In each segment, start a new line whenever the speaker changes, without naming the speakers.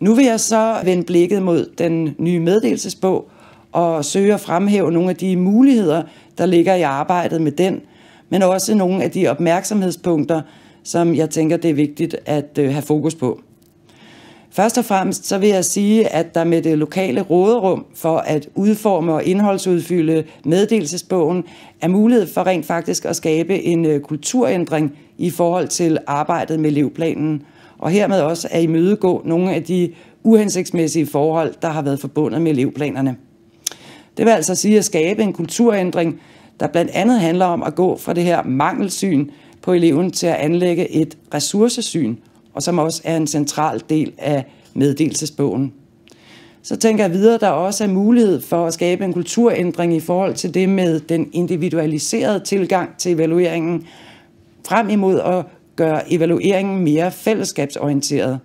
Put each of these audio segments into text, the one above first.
Nu vil jeg så vende blikket mod den nye meddelelsesbog og søge at fremhæve nogle af de muligheder, der ligger i arbejdet med den, men også nogle af de opmærksomhedspunkter, som jeg tænker, det er vigtigt at øh, have fokus på. Først og fremmest så vil jeg sige, at der med det lokale råderum for at udforme og indholdsudfylde meddelelsesbogen er mulighed for rent faktisk at skabe en øh, kulturændring i forhold til arbejdet med elevplanen – og hermed også at imødegå nogle af de uhensigtsmæssige forhold, der har været forbundet med elevplanerne. Det vil altså sige at skabe en kulturændring, der blandt andet handler om at gå fra det her mangelsyn på eleven til at anlægge et ressourcesyn, og som også er en central del af meddelelsesbogen. Så tænker jeg videre, at der også er mulighed for at skabe en kulturændring i forhold til det med den individualiserede tilgang til evalueringen, frem imod at gøre evalueringen mere fællesskabsorienteret.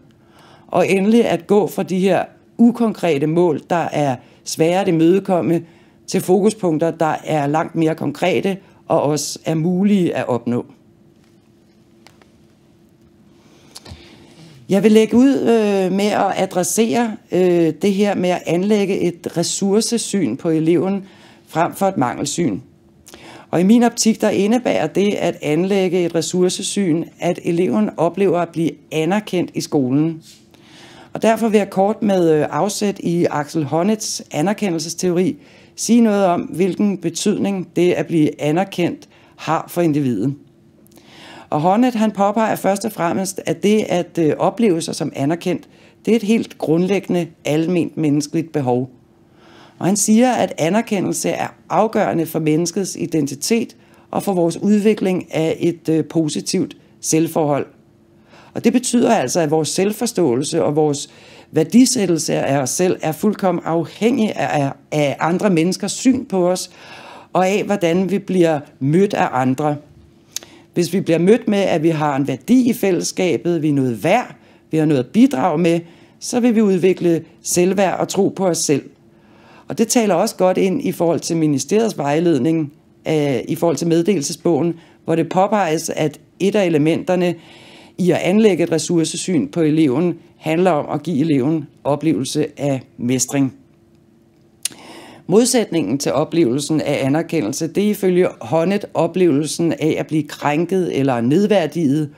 Og endelig at gå fra de her ukonkrete mål, der er svære at imødekomme, til fokuspunkter, der er langt mere konkrete og også er mulige at opnå. Jeg vil lægge ud øh, med at adressere øh, det her med at anlægge et ressourcesyn på eleven frem for et mangelsyn. Og i min optik, der indebærer det at anlægge et ressourcesyn, at eleven oplever at blive anerkendt i skolen. Og derfor vil jeg kort med øh, afsæt i Axel Honnets anerkendelsesteori sige noget om, hvilken betydning det at blive anerkendt har for individet. Og Honnet han påpeger først og fremmest, at det at øh, opleve sig som anerkendt, det er et helt grundlæggende alment menneskeligt behov – og han siger, at anerkendelse er afgørende for menneskets identitet og for vores udvikling af et øh, positivt selvforhold. Og det betyder altså, at vores selvforståelse og vores værdisættelse af os selv er fuldkommen afhængig af, af andre menneskers syn på os og af, hvordan vi bliver mødt af andre. Hvis vi bliver mødt med, at vi har en værdi i fællesskabet, vi er noget værd, vi har noget at bidrage med, så vil vi udvikle selvværd og tro på os selv. Og det taler også godt ind i forhold til ministeriets vejledning, øh, i forhold til meddelelsesbogen, hvor det påpeges, at et af elementerne i at anlægge et ressourcesyn på eleven handler om at give eleven oplevelse af mestring. Modsætningen til oplevelsen af anerkendelse, det er ifølge Honnet oplevelsen af at blive krænket eller nedværdiget.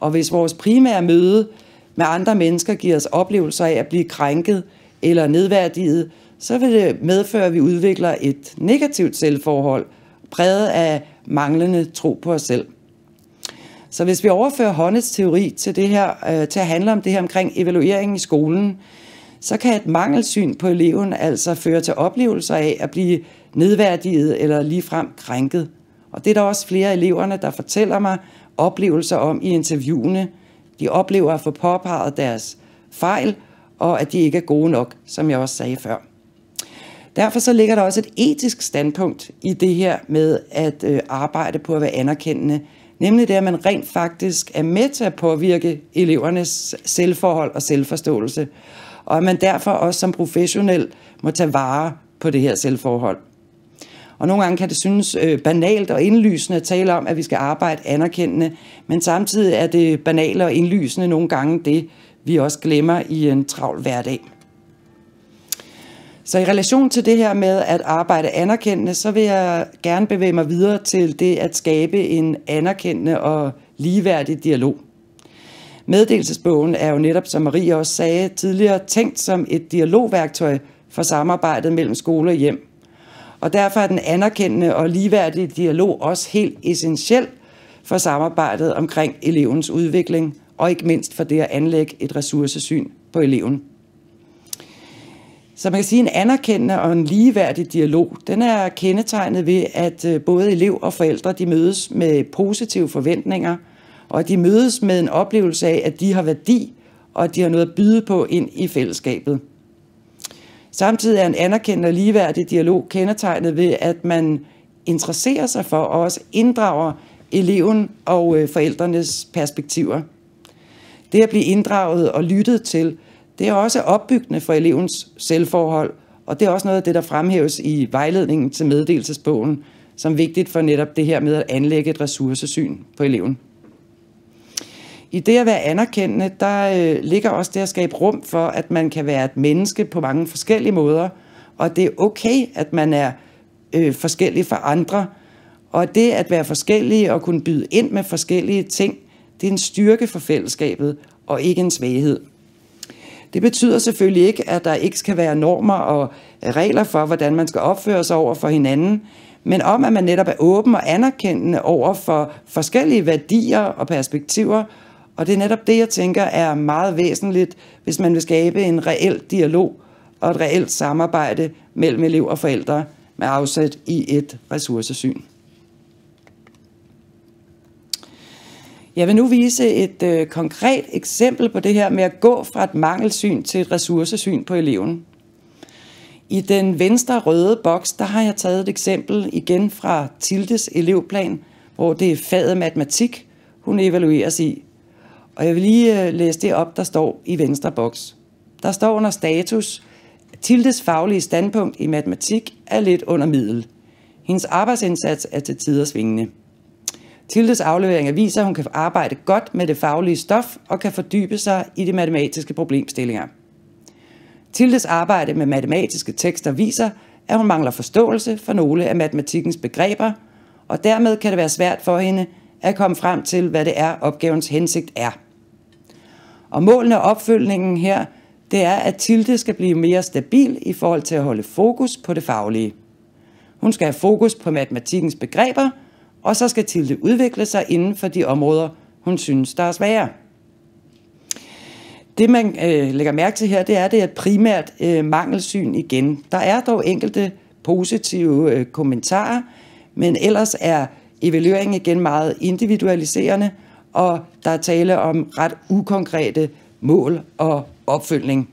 Og hvis vores primære møde med andre mennesker giver os oplevelser af at blive krænket eller nedværdiget, så vil det medføre, at vi udvikler et negativt selvforhold, præget af manglende tro på os selv. Så hvis vi overfører Honnes teori til, det her, øh, til at handle om det her omkring evalueringen i skolen, så kan et mangelsyn på eleven altså føre til oplevelser af at blive nedværdiget eller ligefrem krænket. Og det er der også flere af eleverne, der fortæller mig oplevelser om i interviewene. De oplever at få påpeget deres fejl, og at de ikke er gode nok, som jeg også sagde før. Derfor så ligger der også et etisk standpunkt i det her med at øh, arbejde på at være anerkendende, nemlig det, at man rent faktisk er med til at påvirke elevernes selvforhold og selvforståelse, og at man derfor også som professionel må tage vare på det her selvforhold. Og nogle gange kan det synes øh, banalt og indlysende at tale om, at vi skal arbejde anerkendende, men samtidig er det banalt og indlysende nogle gange det, vi også glemmer i en travl hverdag. Så i relation til det her med at arbejde anerkendende, så vil jeg gerne bevæge mig videre til det at skabe en anerkendende og ligeværdig dialog. Meddelelsesbogen er jo netop, som Marie også sagde tidligere, tænkt som et dialogværktøj for samarbejdet mellem skole og hjem. Og derfor er den anerkendende og ligeværdige dialog også helt essentiel for samarbejdet omkring elevens udvikling, og ikke mindst for det at anlægge et ressourcesyn på eleven. Så man kan sige, at en anerkendende og en ligeværdig dialog, den er kendetegnet ved, at øh, både elev og forældre de mødes med positive forventninger, og de mødes med en oplevelse af, at de har værdi, og at de har noget at byde på ind i fællesskabet. Samtidig er en anerkendende og ligeværdig dialog kendetegnet ved, at man interesserer sig for og også inddrager eleven og øh, forældrenes perspektiver. Det at blive inddraget og lyttet til – det er også opbyggende for elevens selvforhold, og det er også noget af det, der fremhæves i vejledningen til meddelelsesbogen, som vigtigt for netop det her med at anlægge et ressourcesyn på eleven. I det at være anerkendende, der øh, ligger også det at skabe rum for, at man kan være et menneske på mange forskellige måder, og det er okay, at man er øh, forskellig fra andre. Og det at være forskellige og kunne byde ind med forskellige ting, det er en styrke for fællesskabet og ikke en svaghed. Det betyder selvfølgelig ikke, at der ikke skal være normer og regler for, hvordan man skal opføre sig over for hinanden, men om at man netop er åben og anerkendende over for forskellige værdier og perspektiver, og det er netop det, jeg tænker er meget væsentligt, hvis man vil skabe en reel dialog og et reelt samarbejde mellem elever og forældre med afsæt i et ressourcesyn. Jeg vil nu vise et øh, konkret eksempel på det her med at gå fra et mangelsyn til et ressourcesyn på eleven. I den venstre røde boks, der har jeg taget et eksempel igen fra Tildes elevplan, hvor det er faget matematik, hun evalueres i. Og jeg vil lige øh, læse det op, der står i venstre boks. Der står under status, Tildes faglige standpunkt i matematik er lidt under middel. Hendes arbejdsindsats er til tider svingende. Tildes afleveringer viser, at hun kan arbejde godt med det faglige stof og kan fordybe sig i de matematiske problemstillinger. Tildes arbejde med matematiske tekster viser, at hun mangler forståelse for nogle af matematikkens begreber, og dermed kan det være svært for hende at komme frem til, hvad det er, opgavens hensigt er. Og målene og opfølgningen her, det er, at Tilde skal blive mere stabil i forhold til at holde fokus på det faglige. Hun skal have fokus på matematikkens begreber – og så skal Tilde udvikle sig inden for de områder, hun synes, der er svære. Det, man øh, lægger mærke til her, det er, det er primært øh, mangelsyn igen. Der er dog enkelte positive øh, kommentarer, men ellers er evalueringen igen meget individualiserende, og der er tale om ret ukonkrete mål og opfølgning.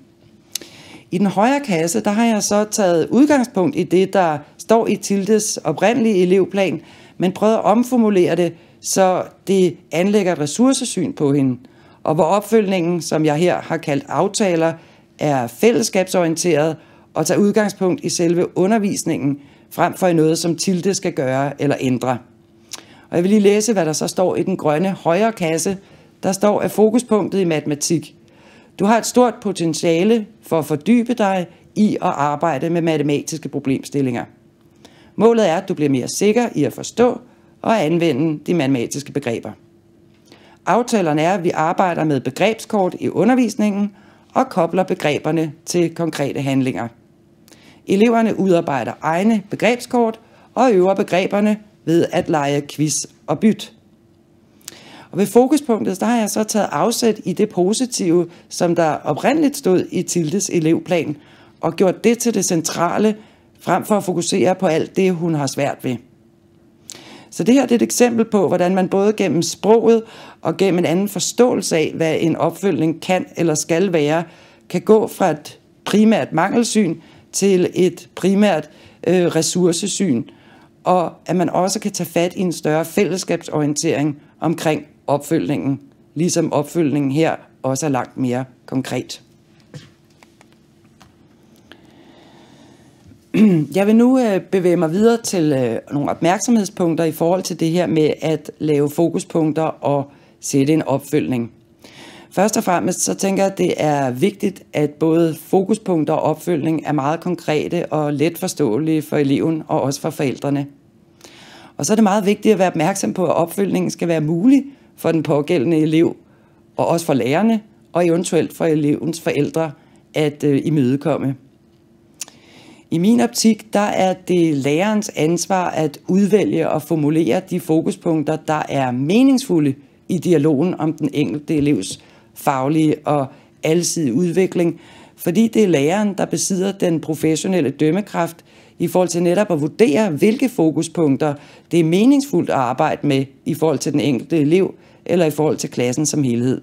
I den højre kasse, der har jeg så taget udgangspunkt i det, der står i Tildes oprindelige elevplan, men prøvede at omformulere det, så det anlægger et ressourcesyn på hende. Og hvor opfølgningen, som jeg her har kaldt aftaler, er fællesskabsorienteret og tager udgangspunkt i selve undervisningen, frem for i noget, som Tilde skal gøre eller ændre. Og jeg vil lige læse, hvad der så står i den grønne højre kasse. Der står, at fokuspunktet i matematik. Du har et stort potentiale for at fordybe dig i at arbejde med matematiske problemstillinger. Målet er, at du bliver mere sikker i at forstå og anvende de matematiske begreber. Aftalerne er, at vi arbejder med begrebskort i undervisningen og kobler begreberne til konkrete handlinger. Eleverne udarbejder egne begrebskort og øver begreberne ved at lege quiz og byt. Og ved fokuspunktet, der har jeg så taget afsæt i det positive, som der oprindeligt stod i Tildes elevplan, og gjort det til det centrale frem for at fokusere på alt det, hun har svært ved. Så det her det er et eksempel på, hvordan man både gennem sproget og gennem en anden forståelse af, hvad en opfølgning kan eller skal være, kan gå fra et primært mangelsyn til et primært øh, ressourcesyn, og at man også kan tage fat i en større fællesskabsorientering omkring opfølgningen, ligesom opfølgningen her også er langt mere konkret. Jeg vil nu øh, bevæge mig videre til øh, nogle opmærksomhedspunkter i forhold til det her med at lave fokuspunkter og sætte en opfølgning. Først og fremmest så tænker jeg, at det er vigtigt, at både fokuspunkter og opfølgning er meget konkrete og let forståelige for eleven og også for forældrene. Og så er det meget vigtigt at være opmærksom på, at opfølgningen skal være mulig for den pågældende elev, og også for lærerne og eventuelt for elevens forældre at øh, imødekomme. I min optik, der er det lærerens ansvar at udvælge og formulere de fokuspunkter, der er meningsfulde i dialogen om den enkelte elevs faglige og alsidige udvikling, fordi det er læreren, der besidder den professionelle dømmekraft i forhold til netop at vurdere, hvilke fokuspunkter det er meningsfuldt at arbejde med i forhold til den enkelte elev eller i forhold til klassen som helhed.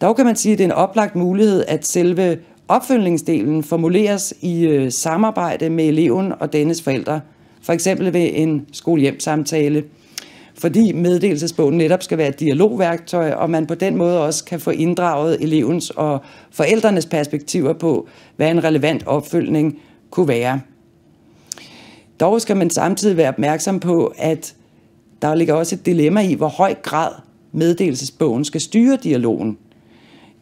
Dog kan man sige, at det er en oplagt mulighed, at selve Opfølgningsdelen formuleres i øh, samarbejde med eleven og dennes forældre, for eksempel ved en skolehjemsamtale, fordi meddelelsesbogen netop skal være et dialogværktøj, og man på den måde også kan få inddraget elevens og forældrenes perspektiver på, hvad en relevant opfølgning kunne være. Dog skal man samtidig være opmærksom på, at der ligger også et dilemma i, hvor høj grad meddelelsesbogen skal styre dialogen.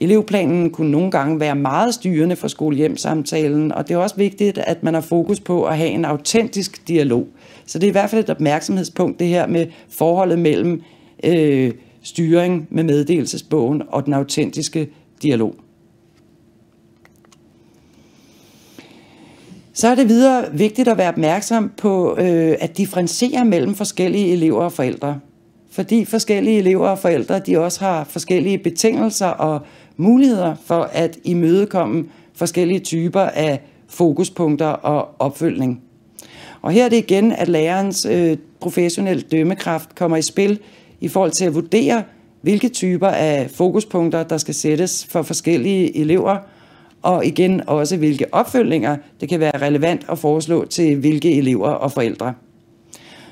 Elevplanen kunne nogle gange være meget styrende for skolehjemsamtalen, og det er også vigtigt, at man har fokus på at have en autentisk dialog. Så det er i hvert fald et opmærksomhedspunkt, det her med forholdet mellem øh, styring med meddelelsesbogen og den autentiske dialog. Så er det videre vigtigt at være opmærksom på øh, at differentiere mellem forskellige elever og forældre. Fordi forskellige elever og forældre, de også har forskellige betingelser og muligheder for at imødekomme forskellige typer af fokuspunkter og opfølgning. Og her er det igen, at lærerens øh, professionelle dømmekraft kommer i spil i forhold til at vurdere, hvilke typer af fokuspunkter, der skal sættes for forskellige elever, og igen også, hvilke opfølgninger det kan være relevant at foreslå til hvilke elever og forældre.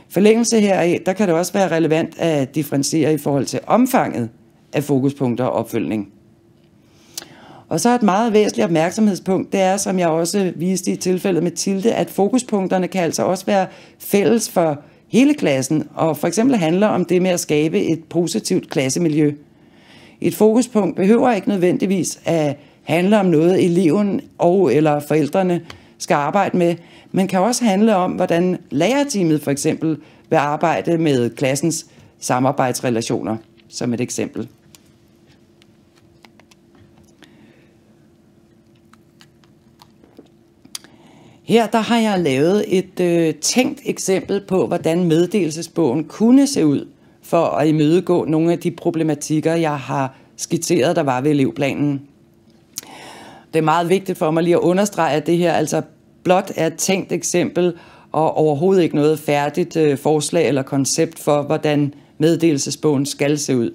Forlængelse heraf, der kan det også være relevant at differentiere i forhold til omfanget af fokuspunkter og opfølgning. Og så et meget væsentligt opmærksomhedspunkt, det er, som jeg også viste i tilfældet med Tilde, at fokuspunkterne kan altså også være fælles for hele klassen, og for eksempel handler om det med at skabe et positivt klassemiljø. Et fokuspunkt behøver ikke nødvendigvis at handle om noget, eleven og eller forældrene skal arbejde med, men kan også handle om, hvordan lærerteamet for eksempel vil arbejde med klassens samarbejdsrelationer, som et eksempel. Her der har jeg lavet et øh, tænkt eksempel på, hvordan meddelelsesbogen kunne se ud for at imødegå nogle af de problematikker, jeg har skitseret, der var ved elevplanen. Det er meget vigtigt for mig lige at understrege, at det her altså blot er et tænkt eksempel og overhovedet ikke noget færdigt øh, forslag eller koncept for, hvordan meddelelsesbogen skal se ud.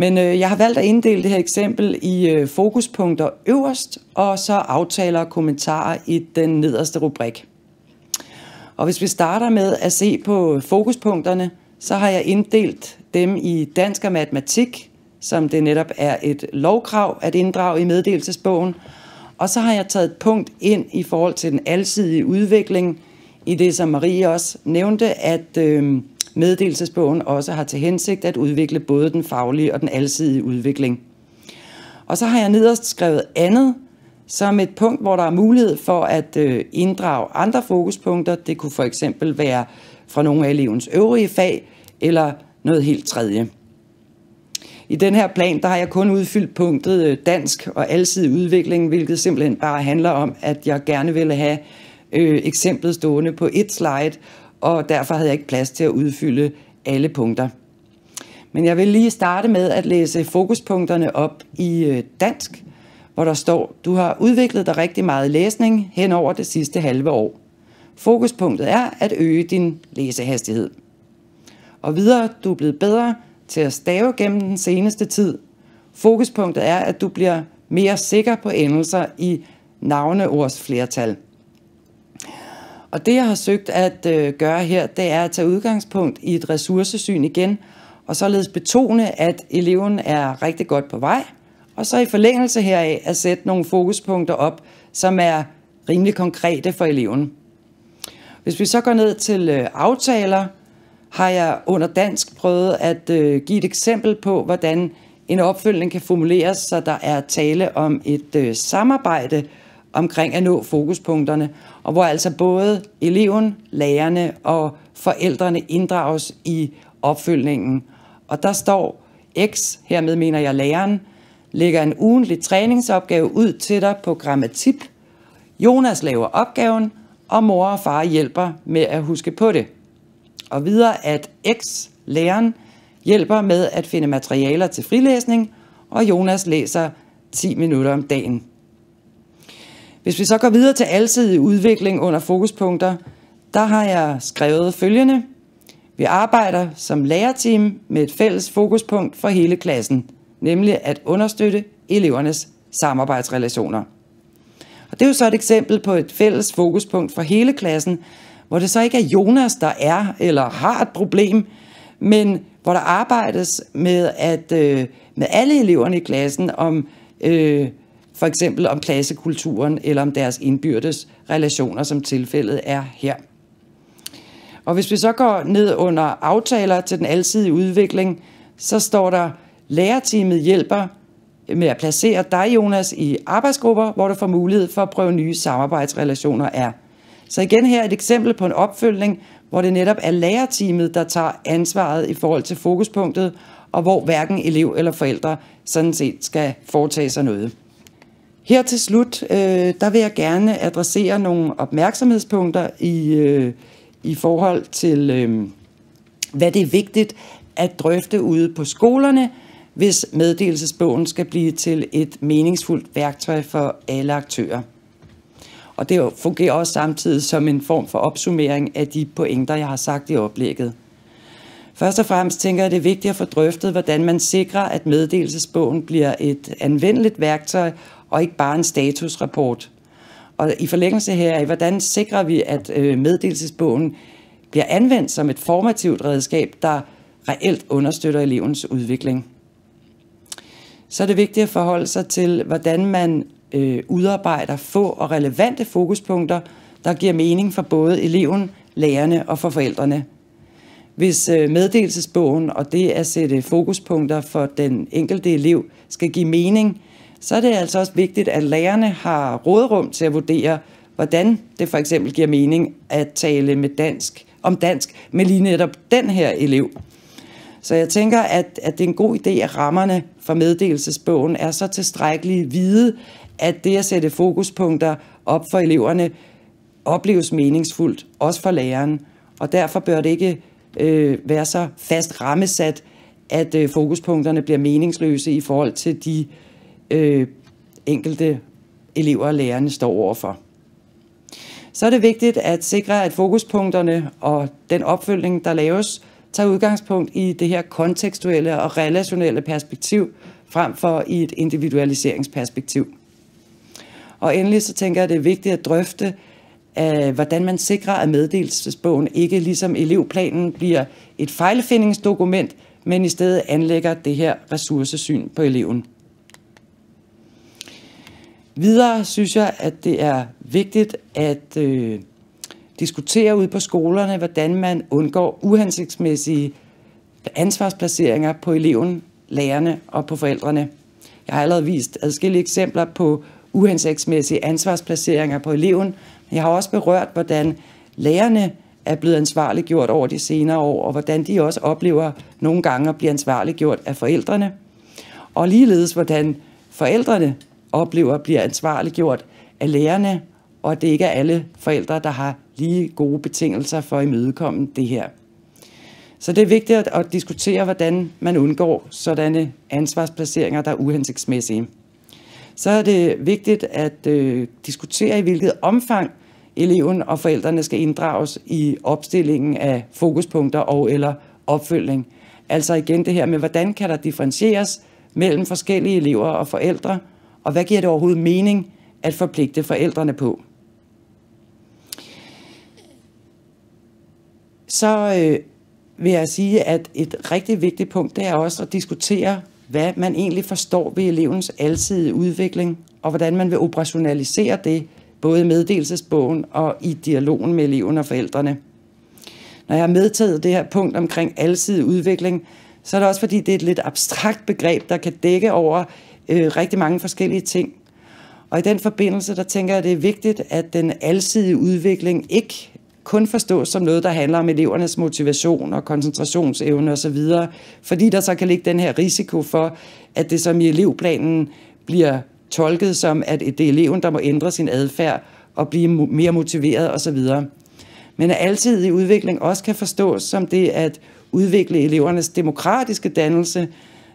Men øh, jeg har valgt at inddele det her eksempel i øh, fokuspunkter øverst, og så aftaler og kommentarer i den nederste rubrik. Og hvis vi starter med at se på fokuspunkterne, så har jeg inddelt dem i dansk og matematik, som det netop er et lovkrav at inddrage i meddelelsesbogen. Og så har jeg taget et punkt ind i forhold til den alsidige udvikling, i det som Marie også nævnte, at... Øh, Meddelelsesbogen også har til hensigt at udvikle både den faglige og den alsidige udvikling. Og så har jeg nederst skrevet andet, som et punkt, hvor der er mulighed for at øh, inddrage andre fokuspunkter. Det kunne for eksempel være fra nogle af elevens øvrige fag, eller noget helt tredje. I den her plan der har jeg kun udfyldt punktet øh, dansk og alsidig udvikling, hvilket simpelthen bare handler om, at jeg gerne ville have øh, eksemplet stående på et slide, og derfor havde jeg ikke plads til at udfylde alle punkter. Men jeg vil lige starte med at læse fokuspunkterne op i øh, dansk, hvor der står, du har udviklet dig rigtig meget læsning hen over det sidste halve år. Fokuspunktet er at øge din læsehastighed. Og videre, du er blevet bedre til at stave gennem den seneste tid. Fokuspunktet er, at du bliver mere sikker på endelser i navneords flertal. Og det, jeg har søgt at øh, gøre her, det er at tage udgangspunkt i et ressourcesyn igen, og således betone, at eleven er rigtig godt på vej, og så i forlængelse heraf at sætte nogle fokuspunkter op, som er rimelig konkrete for eleven. Hvis vi så går ned til øh, aftaler, har jeg under dansk prøvet at øh, give et eksempel på, hvordan en opfølgning kan formuleres, så der er tale om et øh, samarbejde, omkring at nå fokuspunkterne, og hvor altså både eleven, lærerne og forældrene inddrages i opfølgningen. Og der står X, hermed mener jeg læreren, lægger en ugentlig træningsopgave ud til dig på grammatip. Jonas laver opgaven, og mor og far hjælper med at huske på det. Og videre at X, læreren, hjælper med at finde materialer til frilæsning, og Jonas læser 10 minutter om dagen. Hvis vi så går videre til alsidig udvikling under fokuspunkter, der har jeg skrevet følgende. Vi arbejder som lærerteam med et fælles fokuspunkt for hele klassen, nemlig at understøtte elevernes samarbejdsrelationer. Og det er jo så et eksempel på et fælles fokuspunkt for hele klassen, hvor det så ikke er Jonas, der er eller har et problem, men hvor der arbejdes med at øh, med alle eleverne i klassen om øh, for eksempel om klassekulturen eller om deres indbyrdes relationer, som tilfældet er her. Og hvis vi så går ned under aftaler til den alsidige udvikling, så står der, lærerteamet hjælper med at placere dig, Jonas, i arbejdsgrupper, hvor du får mulighed for at prøve nye samarbejdsrelationer er. Så igen her et eksempel på en opfølgning, hvor det netop er lærerteamet, der tager ansvaret i forhold til fokuspunktet, og hvor hverken elev eller forældre sådan set skal foretage sig noget. Her til slut, øh, der vil jeg gerne adressere nogle opmærksomhedspunkter i, øh, i forhold til, øh, hvad det er vigtigt at drøfte ude på skolerne, hvis meddelelsesbogen skal blive til et meningsfuldt værktøj for alle aktører. Og det fungerer også samtidig som en form for opsummering af de pointer, jeg har sagt i oplægget. Først og fremmest tænker jeg, at det er vigtigt at få drøftet, hvordan man sikrer, at meddelelsesbogen bliver et anvendeligt værktøj og ikke bare en statusrapport. Og i forlængelse heraf, hvordan sikrer vi, at øh, meddelelsesbogen bliver anvendt som et formativt redskab, der reelt understøtter elevens udvikling? Så er det vigtigt at forholde sig til, hvordan man øh, udarbejder få og relevante fokuspunkter, der giver mening for både eleven, lærerne og for forældrene. Hvis øh, meddelelsesbogen og det at sætte fokuspunkter for den enkelte elev skal give mening, så er det altså også vigtigt, at lærerne har rådrum til at vurdere, hvordan det for eksempel giver mening at tale med dansk, om dansk med lige netop den her elev. Så jeg tænker, at, at det er en god idé, at rammerne for meddelelsesbogen er så tilstrækkeligt hvide, at det at sætte fokuspunkter op for eleverne opleves meningsfuldt, også for læreren. Og derfor bør det ikke øh, være så fast rammesat, at øh, fokuspunkterne bliver meningsløse i forhold til de øh, øh, enkelte elever og lærerne står overfor. Så er det vigtigt at sikre, at fokuspunkterne og den opfølgning, der laves, tager udgangspunkt i det her kontekstuelle og relationelle perspektiv, frem for i et individualiseringsperspektiv. Og endelig så tænker jeg, at det er vigtigt at drøfte, øh, hvordan man sikrer, at meddelelsesbogen ikke ligesom elevplanen bliver et fejlfindingsdokument, men i stedet anlægger det her ressourcesyn på eleven. Videre synes jeg, at det er vigtigt at øh, diskutere ud på skolerne, hvordan man undgår uhensigtsmæssige ansvarsplaceringer på eleven, lærerne og på forældrene. Jeg har allerede vist adskillige eksempler på uhensigtsmæssige ansvarsplaceringer på eleven. Jeg har også berørt, hvordan lærerne er blevet ansvarliggjort over de senere år, og hvordan de også oplever nogle gange at blive ansvarliggjort af forældrene. Og ligeledes, hvordan forældrene oplever bliver ansvarliggjort af lærerne, og at det ikke er alle forældre, der har lige gode betingelser for at imødekomme det her. Så det er vigtigt at diskutere, hvordan man undgår sådanne ansvarsplaceringer, der er uhensigtsmæssige. Så er det vigtigt at øh, diskutere, i hvilket omfang eleven og forældrene skal inddrages i opstillingen af fokuspunkter og eller opfølgning. Altså igen det her med, hvordan kan der differentieres mellem forskellige elever og forældre, og hvad giver det overhovedet mening at forpligte forældrene på? Så øh, vil jeg sige, at et rigtig vigtigt punkt, det er også at diskutere, hvad man egentlig forstår ved elevens alsidige udvikling, og hvordan man vil operationalisere det, både i meddelelsesbogen og i dialogen med eleven og forældrene. Når jeg har medtaget det her punkt omkring alsidig udvikling, så er det også fordi, det er et lidt abstrakt begreb, der kan dække over øh, rigtig mange forskellige ting. Og i den forbindelse, der tænker jeg, at det er vigtigt, at den alsidige udvikling ikke kun forstås som noget, der handler om elevernes motivation og koncentrationsevne osv., fordi der så kan ligge den her risiko for, at det som i elevplanen bliver tolket som, at det er eleven, der må ændre sin adfærd og blive mere motiveret osv. Men at i udvikling også kan forstås som det at udvikle elevernes demokratiske dannelse,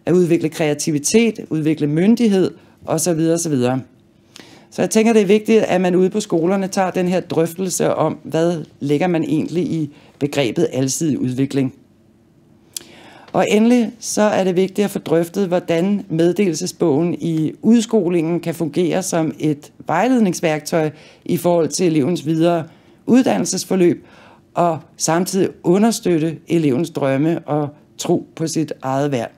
at udvikle kreativitet, udvikle myndighed osv. osv. Så jeg tænker, det er vigtigt, at man ude på skolerne tager den her drøftelse om, hvad lægger man egentlig i begrebet alsidig udvikling. Og endelig så er det vigtigt at få drøftet, hvordan meddelelsesbogen i udskolingen kan fungere som et vejledningsværktøj i forhold til elevens videre uddannelsesforløb, og samtidig understøtte elevens drømme og tro på sit eget værd.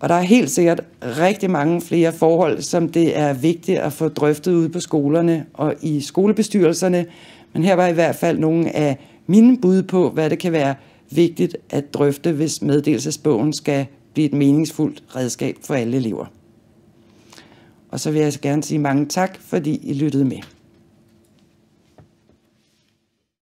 Og der er helt sikkert rigtig mange flere forhold, som det er vigtigt at få drøftet ude på skolerne og i skolebestyrelserne. Men her var i hvert fald nogle af mine bud på, hvad det kan være vigtigt at drøfte, hvis meddelelsesbogen skal blive et meningsfuldt redskab for alle elever. Og så vil jeg gerne sige mange tak, fordi I lyttede med.